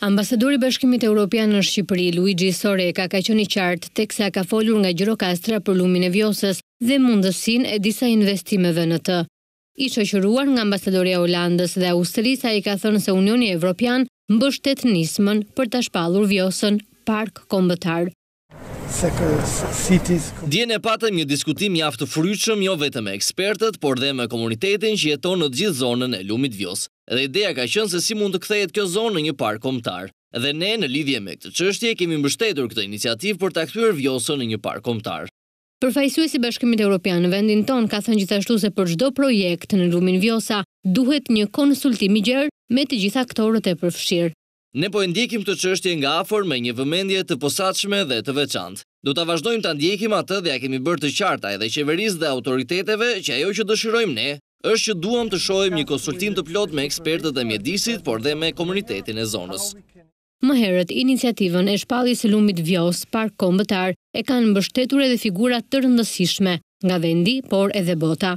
Ambasadori i Bashkimit Evropian në Shqipëri, Luigi Soreka, ka qenë i qartë teksa ka folur nga Gjirokastra për lumin e Vjosës dhe mundësinë e disa investimeve në të. I shoqëruar nga Ambasadoria e Holandës dhe Austrisë, ai ka thënë se Unioni Evropian mbështet nismën për ta shpallur Vjosën park kombëtar. Djenë e patëm një diskutim jaftë fryqëm jo vetëm e ekspertët, por dhe me komunitetin që jeton në gjithë zonën e lumit vjosë dhe ideja ka qënë se si mund të kthejet kjo zonë në një park komtar. Dhe ne në lidhje me këtë qështje kemi mbështetur këtë iniciativ për të aktuar vjosën në një park komtar. fajsu e si bashkimit e Europian në vendin ton ka thënë gjithashtu se për gjdo projekt në rumin vjosa duhet një konsultimi gjerë me të gjitha këtorët e përfshirë. Ne po e ndjekim të qështje nga afor me një vëmendje të posatshme dhe të veçantë. Do të vazhdojmë të ndjekim atë dhe a kemi bërë të qarta edhe qeveris dhe autoriteteve që ajo që dëshirojmë ne është që duham të shojmë një konsultim të plot me ekspertët e mjedisit, por dhe me komunitetin e zonës. Më herët, iniciativën e shpalli së lumit vjos, park kombëtar, e kanë mbështetur edhe figurat të rëndësishme, nga vendi, por edhe bota.